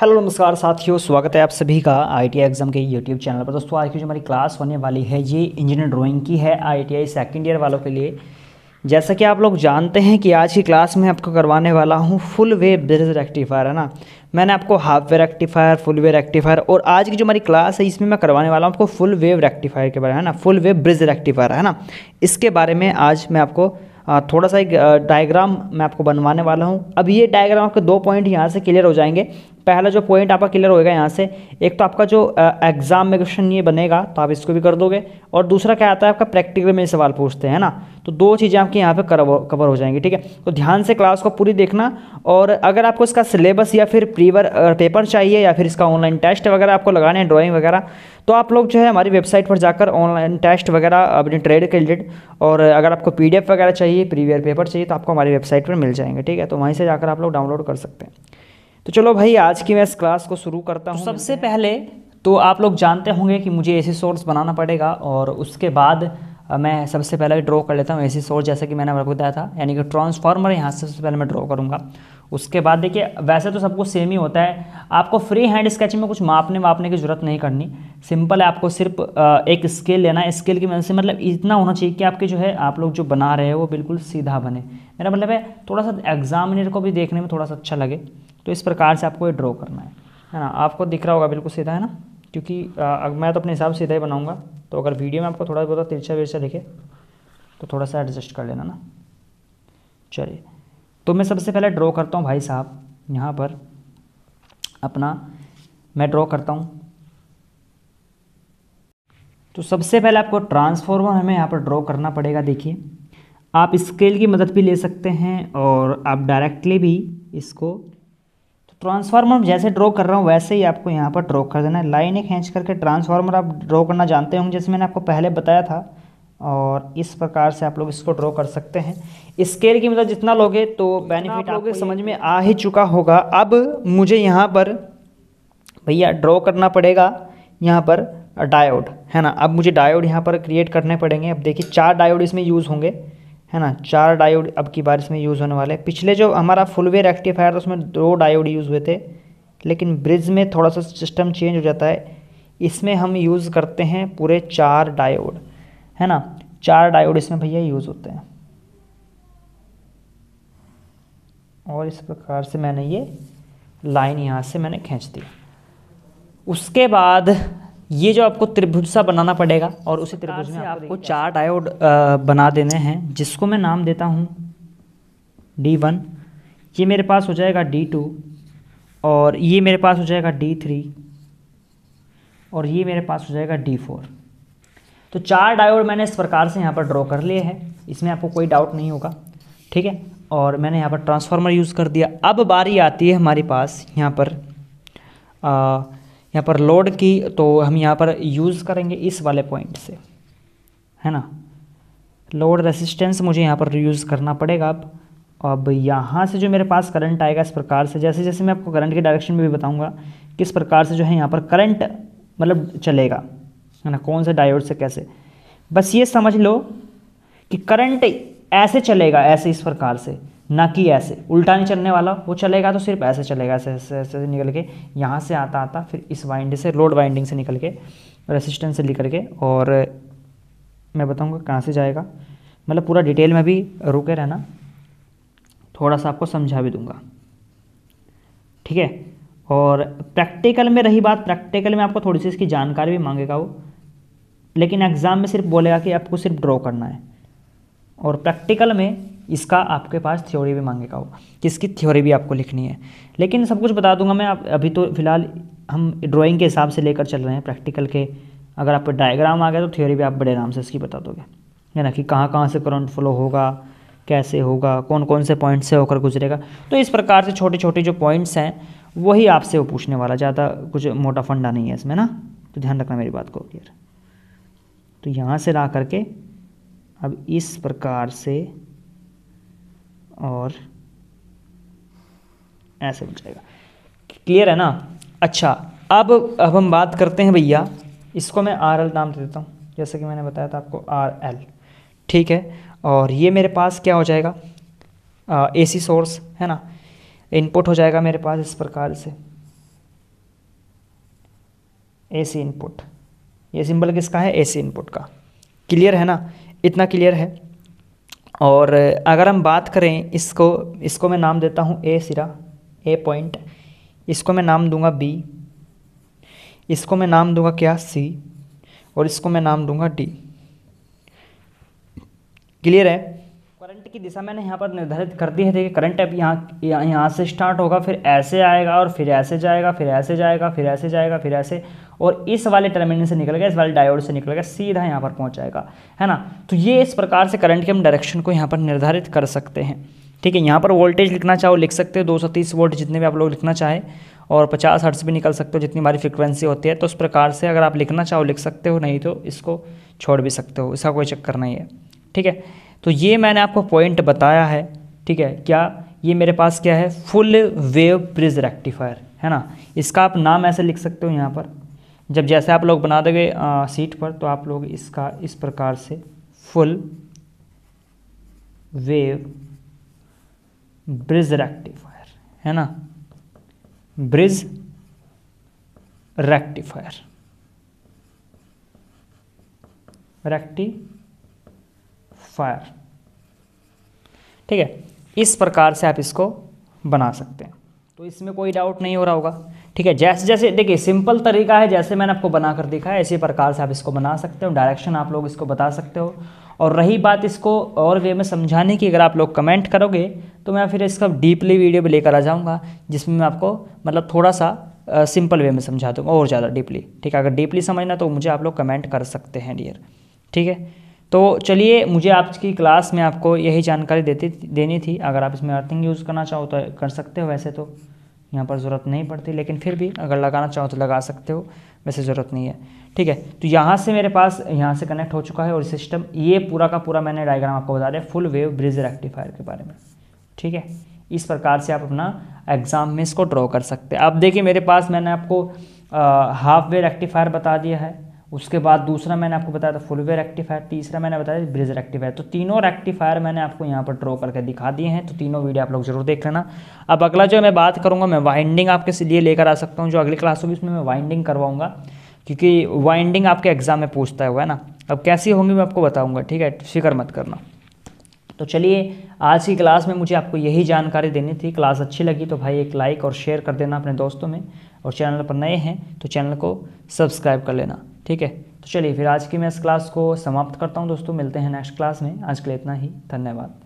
hello नमस्कार साथियों स्वागत है आप सभी का आई एग्ज़ाम के यूट्यूब चैनल पर दोस्तों आज की जो हमारी क्लास होने वाली है ये इंजीनियर ड्राइंग की है आईटीआई सेकंड ईयर वालों के लिए जैसा कि आप लोग जानते हैं कि आज की क्लास में आपको करवाने वाला हूँ फुल वे ब्रिज रेक्टिफायर है ना मैंने आपको half wave rectifier full wave rectifier और आज की जो हमारी क्लास है इसमें मैं करवाने वाला हूँ आपको फुल वेव रेक्टिफायर के बारे में है ना फुल वेव ब्रिज रेक्टिफायर है ना इसके बारे में आज मैं आपको थोड़ा सा एक डायग्राम मैं आपको बनवाने वाला हूँ अब ये डायग्राम आपके दो पॉइंट यहाँ से क्लियर हो जाएंगे पहला जो पॉइंट आपका क्लियर होएगा यहाँ से एक तो आपका जो एग्ज़ाम में क्वेश्चन ये बनेगा तो आप इसको भी कर दोगे और दूसरा क्या आता है आपका प्रैक्टिकल में सवाल पूछते हैं ना तो दो चीज़ें आपकी यहाँ पे कवर हो जाएंगी ठीक है तो ध्यान से क्लास को पूरी देखना और अगर आपको इसका सिलेबस या फिर प्रीवर पेपर चाहिए या फिर इसका ऑनलाइन टेस्ट वगैरह आपको लगाना है ड्रॉइंग वगैरह तो आप लोग जो है हमारी वेबसाइट पर जाकर ऑनलाइन टेस्ट वगैरह अपने ट्रेड के रिलेटेड और अगर आपको पी वगैरह चाहिए प्रीवियर पेपर चाहिए तो आपको हमारी वेबसाइट पर मिल जाएंगे ठीक है तो वहीं से जाकर आप लोग डाउनलोड कर सकते हैं तो चलो भाई आज की मैं इस क्लास को शुरू करता तो हूँ सबसे पहले तो आप लोग जानते होंगे कि मुझे ऐसी सोर्स बनाना पड़ेगा और उसके बाद मैं सबसे पहले ड्रॉ कर लेता हूँ ऐसी सोर्स जैसे कि मैंने आपको बताया था यानी कि ट्रांसफार्मर यहाँ से सबसे पहले मैं ड्रॉ करूँगा उसके बाद देखिए वैसे तो सबको सेम ही होता है आपको फ्री हैंड स्केचिंग में कुछ मापने वापने की ज़रूरत नहीं करनी सिंपल है आपको सिर्फ एक स्केल लेना है स्केल की मदद से मतलब इतना होना चाहिए कि आपके जो है आप लोग जो बना रहे हो वो बिल्कुल सीधा बने मेरा मतलब है थोड़ा सा एग्जामिनर को भी देखने में थोड़ा सा अच्छा लगे तो इस प्रकार से आपको ये ड्रॉ करना है है ना आपको दिख रहा होगा बिल्कुल सीधा है ना क्योंकि आ, मैं तो अपने हिसाब से सीधा ही बनाऊँगा तो अगर वीडियो में आपको थोड़ा बहुत तिरछा विरछा दिखे तो थोड़ा सा एडजस्ट कर लेना ना चलिए तो मैं सबसे पहले ड्रॉ करता हूँ भाई साहब यहाँ पर अपना मैं ड्रॉ करता हूँ तो सबसे पहले आपको ट्रांसफॉर्मर हमें यहाँ पर ड्रॉ करना पड़ेगा देखिए आप स्केल की मदद भी ले सकते हैं और आप डायरेक्टली भी इसको ट्रांसफार्मर जैसे ड्रॉ कर रहा हूँ वैसे ही आपको यहाँ पर ड्रॉ कर देना है लाइनें खींच करके ट्रांसफार्मर आप ड्रॉ करना जानते होंगे जैसे मैंने आपको पहले बताया था और इस प्रकार से आप लोग इसको ड्रॉ कर सकते हैं स्केल की मतलब जितना लोगे तो बेनिफिट आप समझ में आ ही चुका होगा अब मुझे यहाँ पर भैया ड्रॉ करना पड़ेगा यहाँ पर डायोड है ना अब मुझे डायोड यहाँ पर क्रिएट करने पड़ेंगे अब देखिए चार डायोड इसमें यूज़ होंगे है ना चार डायोड अब की बार इसमें यूज़ होने वाले हैं पिछले जो हमारा फुल वे रेक्टिफायर था उसमें दो डायोड यूज़ हुए थे लेकिन ब्रिज में थोड़ा सा सिस्टम चेंज हो जाता है इसमें हम यूज़ करते हैं पूरे चार डायोड है ना चार डायोड इसमें भैया यूज़ होते हैं और इस प्रकार से मैंने ये लाइन यहाँ से मैंने खींच दी उसके बाद ये जो आपको त्रिभुज सा बनाना पड़ेगा और उसी त्रिभुज में आपको चार डायोड बना देने हैं जिसको मैं नाम देता हूँ डी वन ये मेरे पास हो जाएगा डी टू और ये मेरे पास हो जाएगा डी थ्री और ये मेरे पास हो जाएगा डी फोर तो चार डायोड मैंने इस प्रकार से यहाँ पर ड्रॉ कर लिए हैं इसमें आपको कोई डाउट नहीं होगा ठीक है और मैंने यहाँ पर ट्रांसफार्मर यूज़ कर दिया अब बारी आती है हमारे पास यहाँ पर आ, यहाँ पर लोड की तो हम यहाँ पर यूज़ करेंगे इस वाले पॉइंट से है ना लोड रेसिस्टेंस मुझे यहाँ पर यूज़ करना पड़ेगा अब अब यहाँ से जो मेरे पास करंट आएगा इस प्रकार से जैसे जैसे मैं आपको करंट के डायरेक्शन में भी बताऊँगा किस प्रकार से जो है यहाँ पर करंट मतलब चलेगा है ना कौन से डायोड से कैसे बस ये समझ लो कि करंट ऐसे चलेगा ऐसे इस प्रकार से ना कि ऐसे उल्टा नहीं चलने वाला वो चलेगा तो सिर्फ ऐसे चलेगा ऐसे ऐसे ऐसे निकल के यहाँ से आता आता फिर इस वाइंड से लोड वाइंडिंग से निकल के रेसिस्टेंस से निकल के और मैं बताऊँगा कहाँ से जाएगा मतलब पूरा डिटेल में भी रुके रहना थोड़ा सा आपको समझा भी दूंगा ठीक है और प्रैक्टिकल में रही बात प्रैक्टिकल में आपको थोड़ी सी इसकी जानकारी भी मांगेगा वो लेकिन एग्ज़ाम में सिर्फ बोलेगा कि आपको सिर्फ ड्रॉ करना है और प्रैक्टिकल में इसका आपके पास थ्योरी भी मांगेगा वो किसकी थ्योरी भी आपको लिखनी है लेकिन सब कुछ बता दूंगा मैं आप अभी तो फिलहाल हम ड्राइंग के हिसाब से लेकर चल रहे हैं प्रैक्टिकल के अगर आप डायग्राम आ गया तो थ्योरी भी आप बड़े आराम से इसकी बता दोगे है ना कि कहाँ कहाँ से करंट फ्लो होगा कैसे होगा कौन कौन से पॉइंट से होकर गुजरेगा तो इस प्रकार से छोटे छोटे जो पॉइंट्स हैं वही आपसे वो पूछने वाला ज़्यादा कुछ मोटा फंडा नहीं है इसमें ना तो ध्यान रखना मेरी बात को क्लियर तो यहाँ से ला करके अब इस प्रकार से और ऐसे बन जाएगा क्लियर है ना अच्छा अब अब हम बात करते हैं भैया इसको मैं आर एल नाम दे देता हूँ जैसे कि मैंने बताया था आपको आर एल ठीक है और ये मेरे पास क्या हो जाएगा ए सी सोर्स है ना इनपुट हो जाएगा मेरे पास इस प्रकार से ए सी इनपुट ये सिंबल किसका है ए सी इनपुट का क्लियर है ना इतना क्लियर है और अगर हम बात करें इसको इसको मैं नाम देता हूँ ए सिरा ए पॉइंट इसको मैं नाम दूंगा बी इसको मैं नाम दूंगा क्या सी और इसको मैं नाम दूंगा डी क्लियर है की दिशा मैंने यहाँ पर निर्धारित कर दी है देखिए करंट अब यहाँ यहाँ से स्टार्ट होगा फिर ऐसे आएगा और फिर ऐसे जाएगा फिर ऐसे जाएगा फिर ऐसे जाएगा फिर ऐसे और इस वाले टर्मिनल से निकलेगा इस वाले डायोड से निकलेगा सीधा यहाँ पर पहुँच जाएगा है ना तो ये इस प्रकार से करंट के हम डायरेक्शन को यहाँ पर निर्धारित कर सकते हैं ठीक है यहाँ पर वोल्टेज लिखना चाहो लिख सकते हो दो सौ तीस वोल्ट जितने भी आप लोग लिखना चाहें और पचास हर्ट्स भी निकल सकते हो जितनी हमारी फ्रिक्वेंसी होती है तो उस प्रकार से अगर आप लिखना चाहो लिख सकते हो नहीं तो इसको छोड़ भी सकते हो इसका कोई चक्कर नहीं है ठीक है तो ये मैंने आपको पॉइंट बताया है ठीक है क्या ये मेरे पास क्या है फुल वेव ब्रिज रेक्टिफायर है ना इसका आप नाम ऐसे लिख सकते हो यहाँ पर जब जैसे आप लोग बना देंगे सीट पर तो आप लोग इसका इस प्रकार से फुल वेव ब्रिज रेक्टिफायर है ना ब्रिज रेक्टिफायर रेक्टी फायर ठीक है इस प्रकार से आप इसको बना सकते हैं तो इसमें कोई डाउट नहीं हो रहा होगा ठीक है जैसे जैसे देखिए सिंपल तरीका है जैसे मैंने आपको बना कर दिखाया इसी प्रकार से आप इसको बना सकते हो डायरेक्शन आप लोग इसको बता सकते हो और रही बात इसको और वे में समझाने की अगर आप लोग कमेंट करोगे तो मैं फिर इसका डीपली वीडियो भी लेकर आ जाऊँगा जिसमें मैं आपको मतलब थोड़ा सा सिंपल वे में समझा दूँगा और ज़्यादा डीपली ठीक है अगर डीपली समझना तो मुझे आप लोग कमेंट कर सकते हैं डियर ठीक है तो चलिए मुझे आपकी क्लास में आपको यही जानकारी देती देनी थी अगर आप इसमें अर्थिंग यूज़ करना चाहो तो कर सकते हो वैसे तो यहाँ पर ज़रूरत नहीं पड़ती लेकिन फिर भी अगर लगाना चाहो तो लगा सकते हो वैसे ज़रूरत नहीं है ठीक है तो यहाँ से मेरे पास यहाँ से कनेक्ट हो चुका है और सिस्टम ये पूरा का पूरा मैंने डायग्राम आपको बता दिया फुल वेव ब्रिज रेक्टिफायर के बारे में ठीक है इस प्रकार से आप अपना एग्ज़ाम में इसको ड्रॉ कर सकते हैं आप देखिए मेरे पास मैंने आपको हाफ वे रेक्टिफायर बता दिया है उसके बाद दूसरा मैंने आपको बताया था फुलवेयर रेक्टिफायर तीसरा मैंने बताया ब्रिज रेक्टिफायर तो तीनों रेक्टिफायर मैंने आपको यहाँ पर ड्रॉ करके दिखा दिए हैं तो तीनों वीडियो आप लोग जरूर देख लेना अब अगला जो मैं बात करूँगा मैं वाइंडिंग आपके लिए लेकर आ सकता हूँ जो अगली क्लास होगी उसमें मैं वाइंडिंग करवाऊँगा क्योंकि वाइंडिंग आपके एग्जाम में पूछता हुआ है ना अब कैसी होंगी मैं आपको बताऊँगा ठीक है फिक्र मत करना तो चलिए आज की क्लास में मुझे आपको यही जानकारी देनी थी क्लास अच्छी लगी तो भाई एक लाइक और शेयर कर देना अपने दोस्तों में और चैनल पर नए हैं तो चैनल को सब्सक्राइब कर लेना ठीक है तो चलिए फिर आज की मैं इस क्लास को समाप्त करता हूँ दोस्तों मिलते हैं नेक्स्ट क्लास में आज के लिए इतना ही धन्यवाद